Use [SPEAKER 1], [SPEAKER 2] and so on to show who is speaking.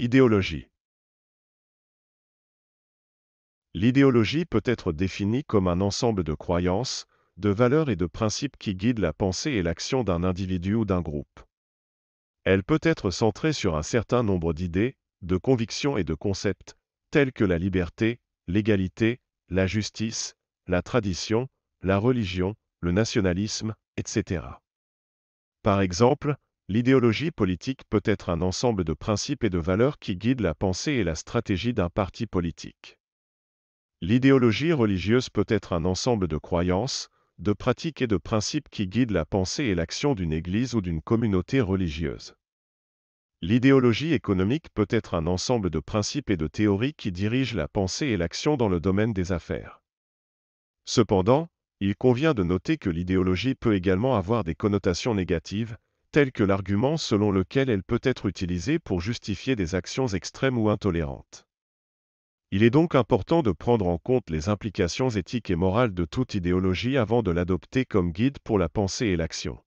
[SPEAKER 1] Idéologie L'idéologie peut être définie comme un ensemble de croyances, de valeurs et de principes qui guident la pensée et l'action d'un individu ou d'un groupe. Elle peut être centrée sur un certain nombre d'idées, de convictions et de concepts, tels que la liberté, l'égalité, la justice, la tradition, la religion, le nationalisme, etc. Par exemple, L'idéologie politique peut être un ensemble de principes et de valeurs qui guident la pensée et la stratégie d'un parti politique. L'idéologie religieuse peut être un ensemble de croyances, de pratiques et de principes qui guident la pensée et l'action d'une église ou d'une communauté religieuse. L'idéologie économique peut être un ensemble de principes et de théories qui dirigent la pensée et l'action dans le domaine des affaires. Cependant, il convient de noter que l'idéologie peut également avoir des connotations négatives, tel que l'argument selon lequel elle peut être utilisée pour justifier des actions extrêmes ou intolérantes. Il est donc important de prendre en compte les implications éthiques et morales de toute idéologie avant de l'adopter comme guide pour la pensée et l'action.